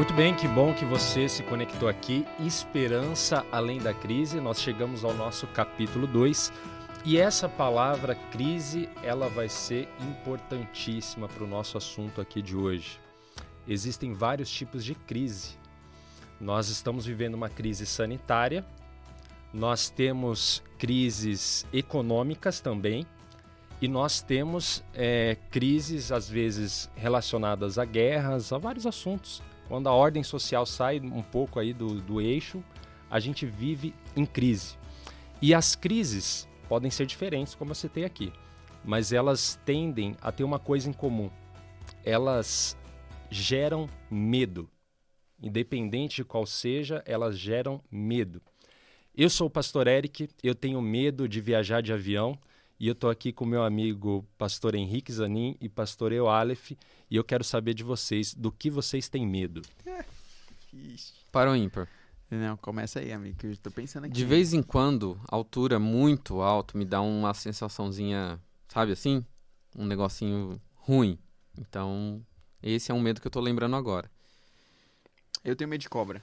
Muito bem, que bom que você se conectou aqui. Esperança além da crise. Nós chegamos ao nosso capítulo 2 e essa palavra crise, ela vai ser importantíssima para o nosso assunto aqui de hoje. Existem vários tipos de crise. Nós estamos vivendo uma crise sanitária, nós temos crises econômicas também, e nós temos é, crises, às vezes, relacionadas a guerras, a vários assuntos quando a ordem social sai um pouco aí do, do eixo, a gente vive em crise. E as crises podem ser diferentes, como eu citei aqui, mas elas tendem a ter uma coisa em comum. Elas geram medo. Independente de qual seja, elas geram medo. Eu sou o pastor Eric, eu tenho medo de viajar de avião. E eu estou aqui com meu amigo pastor Henrique Zanin e pastor Eu Aleph, e eu quero saber de vocês do que vocês têm medo. É. Para o ímpar. Não, começa aí, amigo, que eu estou pensando aqui. De vez em quando, altura é muito alto me dá uma sensaçãozinha, sabe assim? Um negocinho ruim. Então, esse é um medo que eu estou lembrando agora. Eu tenho medo de cobra.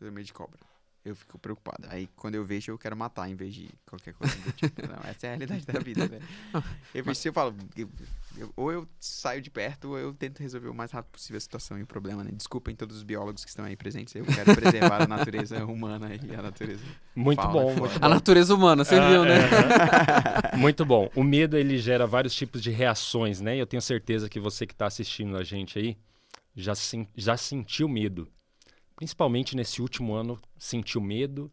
Eu tenho medo de cobra eu fico preocupado. Aí quando eu vejo, eu quero matar em vez de qualquer coisa do tipo. Não, essa é a realidade da vida, velho. Né? Eu vejo se eu falo, eu, eu, ou eu saio de perto, ou eu tento resolver o mais rápido possível a situação e o problema, né? Desculpem todos os biólogos que estão aí presentes. Eu quero preservar a natureza humana e a natureza. Muito bom, muito bom. A natureza humana, você ah, viu, né? É, é. muito bom. O medo ele gera vários tipos de reações, né? E eu tenho certeza que você que está assistindo a gente aí já, já sentiu medo principalmente nesse último ano, sentiu medo,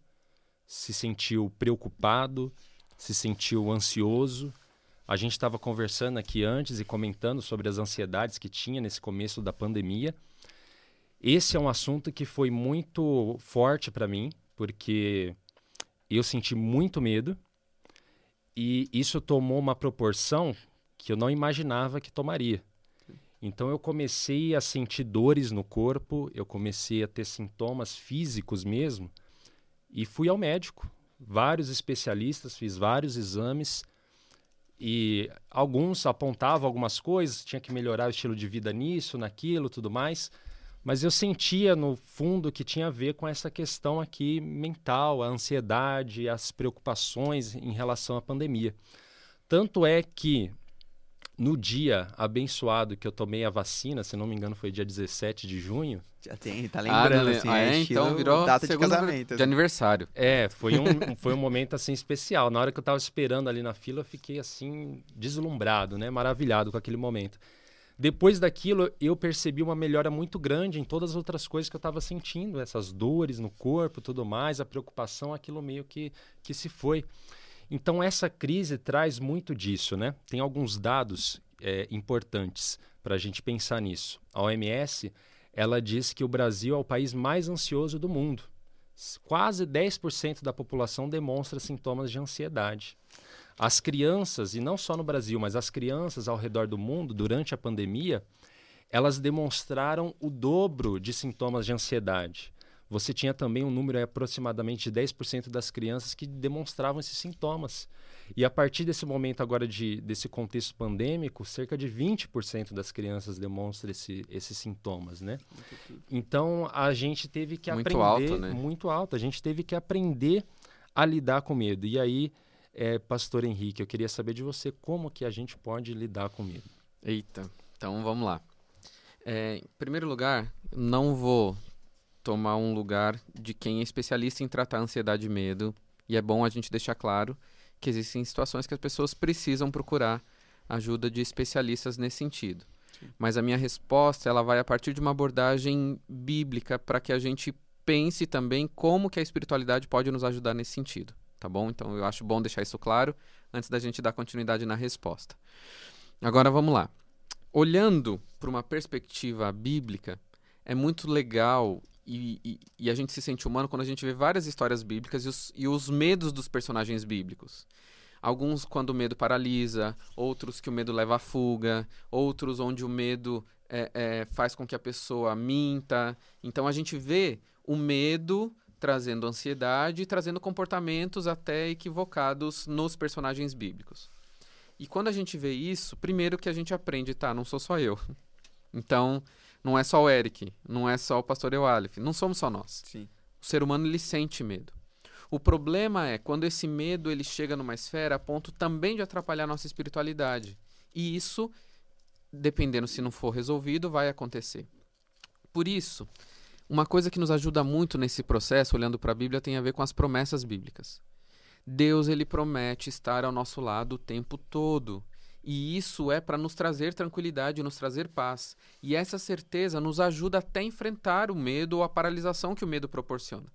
se sentiu preocupado, se sentiu ansioso. A gente estava conversando aqui antes e comentando sobre as ansiedades que tinha nesse começo da pandemia. Esse é um assunto que foi muito forte para mim, porque eu senti muito medo e isso tomou uma proporção que eu não imaginava que tomaria. Então eu comecei a sentir dores no corpo, eu comecei a ter sintomas físicos mesmo e fui ao médico, vários especialistas, fiz vários exames e alguns apontavam algumas coisas, tinha que melhorar o estilo de vida nisso, naquilo, tudo mais, mas eu sentia no fundo que tinha a ver com essa questão aqui mental, a ansiedade, as preocupações em relação à pandemia. Tanto é que no dia abençoado que eu tomei a vacina, se não me engano, foi dia 17 de junho. Já tem, tá ah, lembrando, ah, assim, ah, é, é então virou data de casamento. De assim. aniversário. É, foi um, foi um momento, assim, especial. Na hora que eu tava esperando ali na fila, eu fiquei, assim, deslumbrado, né? Maravilhado com aquele momento. Depois daquilo, eu percebi uma melhora muito grande em todas as outras coisas que eu estava sentindo, essas dores no corpo, tudo mais, a preocupação, aquilo meio que, que se foi. Então, essa crise traz muito disso, né? Tem alguns dados é, importantes para a gente pensar nisso. A OMS ela diz que o Brasil é o país mais ansioso do mundo. Quase 10% da população demonstra sintomas de ansiedade. As crianças, e não só no Brasil, mas as crianças ao redor do mundo, durante a pandemia, elas demonstraram o dobro de sintomas de ansiedade. Você tinha também um número de aproximadamente 10% das crianças que demonstravam esses sintomas. E a partir desse momento agora de, desse contexto pandêmico, cerca de 20% das crianças demonstram esse, esses sintomas, né? Então a gente teve que muito aprender alto, né? muito alto. A gente teve que aprender a lidar com medo. E aí, é, Pastor Henrique, eu queria saber de você como que a gente pode lidar com medo. Eita, então vamos lá. É, em primeiro lugar, não vou tomar um lugar de quem é especialista em tratar ansiedade e medo. E é bom a gente deixar claro que existem situações que as pessoas precisam procurar ajuda de especialistas nesse sentido. Sim. Mas a minha resposta, ela vai a partir de uma abordagem bíblica para que a gente pense também como que a espiritualidade pode nos ajudar nesse sentido, tá bom? Então eu acho bom deixar isso claro antes da gente dar continuidade na resposta. Agora vamos lá. Olhando para uma perspectiva bíblica, é muito legal e, e, a gente se sente humano quando a gente vê várias histórias bíblicas e os, e os medos dos personagens bíblicos. Alguns quando o medo paralisa, outros que o medo leva à fuga, outros onde o medo é, é, faz com que a pessoa minta. Então a gente vê o medo trazendo ansiedade, e trazendo comportamentos até equivocados nos personagens bíblicos. E quando a gente vê isso, primeiro que a gente aprende, tá, não sou só eu. Então, não é só o Eric, não é só o pastor Eualif, não somos só nós. Sim. O ser humano ele sente medo. O problema é quando esse medo ele chega numa esfera a ponto também de atrapalhar nossa espiritualidade. E isso, dependendo se não for resolvido, vai acontecer. Por isso, uma coisa que nos ajuda muito nesse processo, olhando para a Bíblia, tem a ver com as promessas bíblicas. Deus ele promete estar ao nosso lado o tempo todo. E isso é para nos trazer tranquilidade, nos trazer paz. E essa certeza nos ajuda até a enfrentar o medo ou a paralisação que o medo proporciona.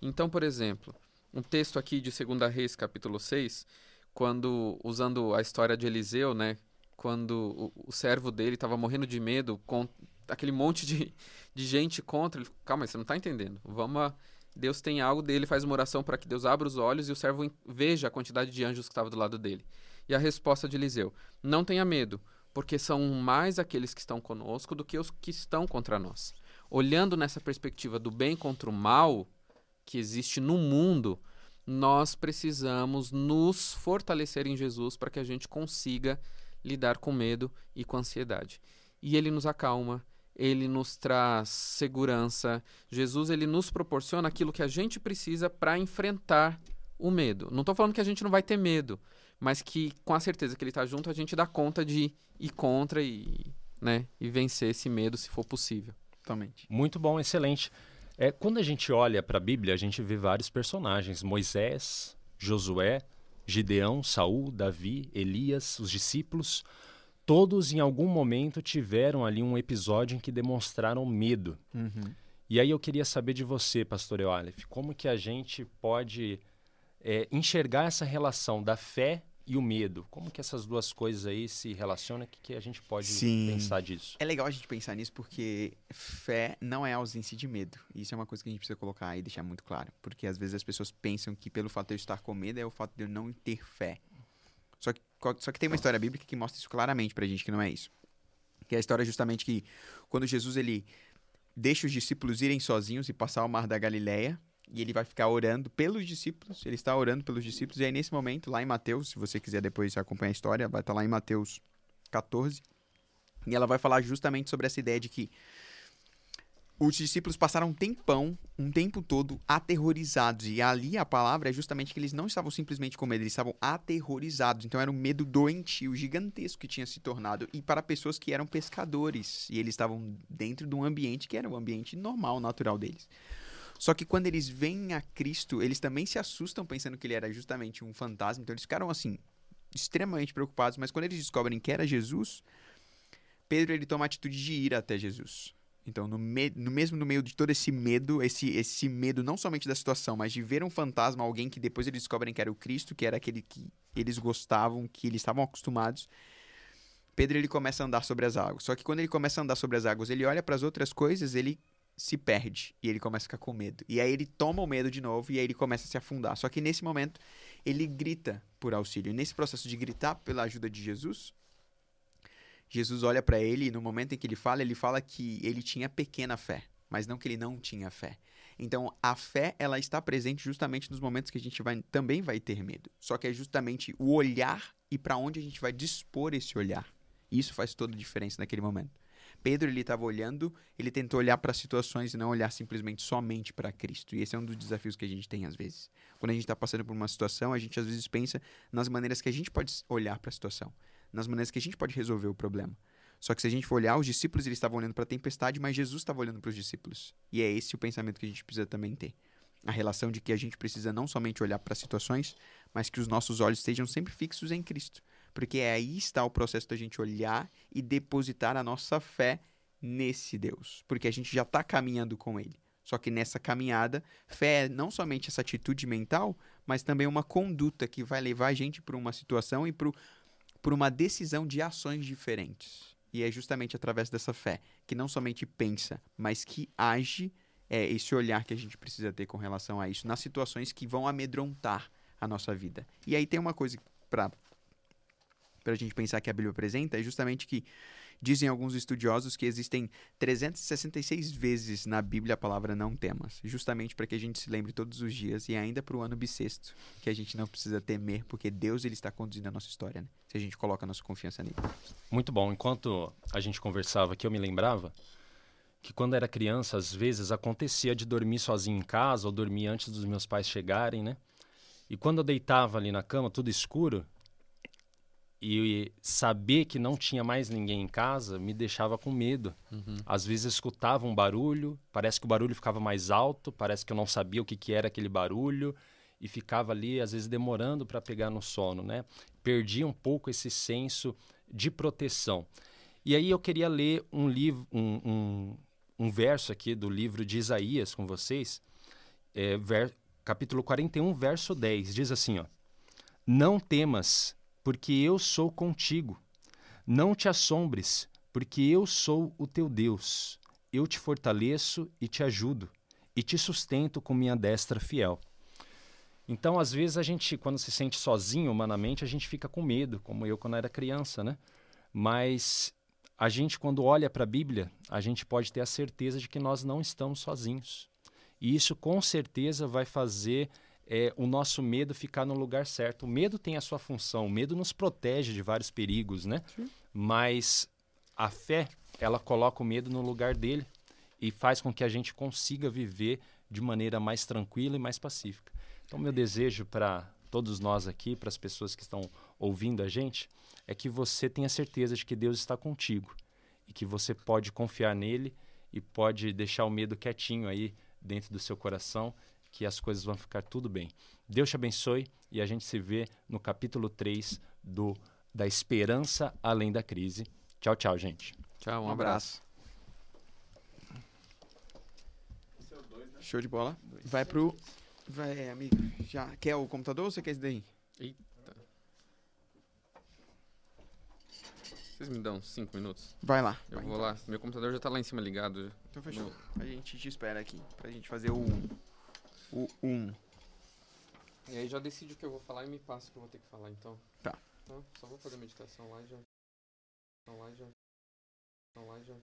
Então, por exemplo, um texto aqui de 2 Reis, capítulo 6, quando, usando a história de Eliseu, né? Quando o, o servo dele estava morrendo de medo, com aquele monte de, de gente contra, ele calma, você não está entendendo. Vamos a, Deus tem algo dele, faz uma oração para que Deus abra os olhos e o servo veja a quantidade de anjos que estava do lado dele. E a resposta de Eliseu: Não tenha medo, porque são mais aqueles que estão conosco do que os que estão contra nós. Olhando nessa perspectiva do bem contra o mal que existe no mundo, nós precisamos nos fortalecer em Jesus para que a gente consiga lidar com medo e com ansiedade. E ele nos acalma, ele nos traz segurança. Jesus ele nos proporciona aquilo que a gente precisa para enfrentar o medo. Não estou falando que a gente não vai ter medo, mas que com a certeza que ele está junto, a gente dá conta de ir contra e, né, e vencer esse medo se for possível. Totalmente. Muito bom, excelente. É, quando a gente olha para a Bíblia, a gente vê vários personagens: Moisés, Josué, Gideão, Saul, Davi, Elias, os discípulos. Todos em algum momento tiveram ali um episódio em que demonstraram medo. Uhum. E aí eu queria saber de você, pastor Eualef, como que a gente pode é, enxergar essa relação da fé e o medo. Como que essas duas coisas aí se relacionam? O que, que a gente pode Sim. pensar disso? É legal a gente pensar nisso porque fé não é ausência de medo. Isso é uma coisa que a gente precisa colocar e deixar muito claro. Porque às vezes as pessoas pensam que pelo fato de eu estar com medo é o fato de eu não ter fé. Só que, só que tem uma tá. história bíblica que mostra isso claramente pra gente, que não é isso. Que é a história justamente que quando Jesus ele deixa os discípulos irem sozinhos e passar o mar da Galileia, e ele vai ficar orando pelos discípulos, ele está orando pelos discípulos, e aí nesse momento, lá em Mateus, se você quiser depois acompanhar a história, vai estar tá lá em Mateus 14, e ela vai falar justamente sobre essa ideia de que os discípulos passaram um tempão, um tempo todo, aterrorizados, e ali a palavra é justamente que eles não estavam simplesmente com medo, eles estavam aterrorizados, então era um medo doentio, gigantesco que tinha se tornado, e para pessoas que eram pescadores, e eles estavam dentro de um ambiente que era o um ambiente normal, natural deles. Só que quando eles vêm a Cristo, eles também se assustam pensando que ele era justamente um fantasma. Então eles ficaram assim, extremamente preocupados. Mas quando eles descobrem que era Jesus, Pedro ele toma a atitude de ir até Jesus. Então, no, me no mesmo no meio de todo esse medo, esse, esse medo não somente da situação, mas de ver um fantasma, alguém que depois eles descobrem que era o Cristo, que era aquele que eles gostavam, que eles estavam acostumados, Pedro ele começa a andar sobre as águas. Só que quando ele começa a andar sobre as águas, ele olha para as outras coisas, ele se perde e ele começa a ficar com medo. E aí ele toma o medo de novo e aí ele começa a se afundar. Só que nesse momento ele grita por auxílio. E nesse processo de gritar pela ajuda de Jesus, Jesus olha para ele e no momento em que ele fala, ele fala que ele tinha pequena fé, mas não que ele não tinha fé. Então, a fé, ela está presente justamente nos momentos que a gente vai, também vai ter medo. Só que é justamente o olhar e para onde a gente vai dispor esse olhar. Isso faz toda a diferença naquele momento. Pedro ele estava olhando, ele tentou olhar para as situações e não olhar simplesmente somente para Cristo. E esse é um dos desafios que a gente tem às vezes. Quando a gente está passando por uma situação, a gente às vezes pensa nas maneiras que a gente pode olhar para a situação, nas maneiras que a gente pode resolver o problema. Só que se a gente for olhar, os discípulos eles estavam olhando para a tempestade, mas Jesus estava olhando para os discípulos. E é esse o pensamento que a gente precisa também ter. A relação de que a gente precisa não somente olhar para situações, mas que os nossos olhos estejam sempre fixos em Cristo porque é aí está o processo da gente olhar e depositar a nossa fé nesse Deus, porque a gente já está caminhando com Ele. Só que nessa caminhada, fé é não somente essa atitude mental, mas também uma conduta que vai levar a gente para uma situação e para uma decisão de ações diferentes. E é justamente através dessa fé, que não somente pensa, mas que age, é esse olhar que a gente precisa ter com relação a isso, nas situações que vão amedrontar a nossa vida. E aí tem uma coisa para para a gente pensar que a Bíblia apresenta é justamente que dizem alguns estudiosos que existem 366 vezes na Bíblia a palavra não temas, justamente para que a gente se lembre todos os dias e ainda para o ano bissexto, que a gente não precisa temer, porque Deus ele está conduzindo a nossa história, né? se a gente coloca a nossa confiança nele. Muito bom. Enquanto a gente conversava aqui, eu me lembrava que quando era criança, às vezes acontecia de dormir sozinho em casa ou dormir antes dos meus pais chegarem, né? E quando eu deitava ali na cama, tudo escuro, e saber que não tinha mais ninguém em casa me deixava com medo. Uhum. Às vezes eu escutava um barulho, parece que o barulho ficava mais alto, parece que eu não sabia o que, que era aquele barulho e ficava ali, às vezes, demorando para pegar no sono, né? Perdi um pouco esse senso de proteção. E aí eu queria ler um livro, um, um, um verso aqui do livro de Isaías com vocês, é, ver, capítulo 41, verso 10, diz assim, ó, Não temas porque eu sou contigo. Não te assombres, porque eu sou o teu Deus. Eu te fortaleço e te ajudo, e te sustento com minha destra fiel. Então, às vezes, a gente, quando se sente sozinho humanamente, a gente fica com medo, como eu quando era criança, né? Mas a gente, quando olha para a Bíblia, a gente pode ter a certeza de que nós não estamos sozinhos. E isso, com certeza, vai fazer é o nosso medo ficar no lugar certo. O medo tem a sua função, o medo nos protege de vários perigos, né? Sim. Mas a fé, ela coloca o medo no lugar dele e faz com que a gente consiga viver de maneira mais tranquila e mais pacífica. Então, meu desejo para todos nós aqui, para as pessoas que estão ouvindo a gente, é que você tenha certeza de que Deus está contigo e que você pode confiar nele e pode deixar o medo quietinho aí dentro do seu coração que as coisas vão ficar tudo bem. Deus te abençoe e a gente se vê no capítulo 3 do da esperança além da crise. Tchau, tchau, gente. Tchau, um, um abraço. abraço. Show de bola. Vai pro. Vai, amigo. Já quer o computador ou você quer esse daí? Eita. Vocês me dão cinco minutos? Vai lá. Eu vai, vou então. lá. Meu computador já tá lá em cima ligado. Então fechou. No... A gente te espera aqui pra gente fazer o o 1. Um. E aí já decide o que eu vou falar e me passa o que eu vou ter que falar, então. Tá. Então, só vou fazer meditação lá e já. Não lá e já. Não lá e já.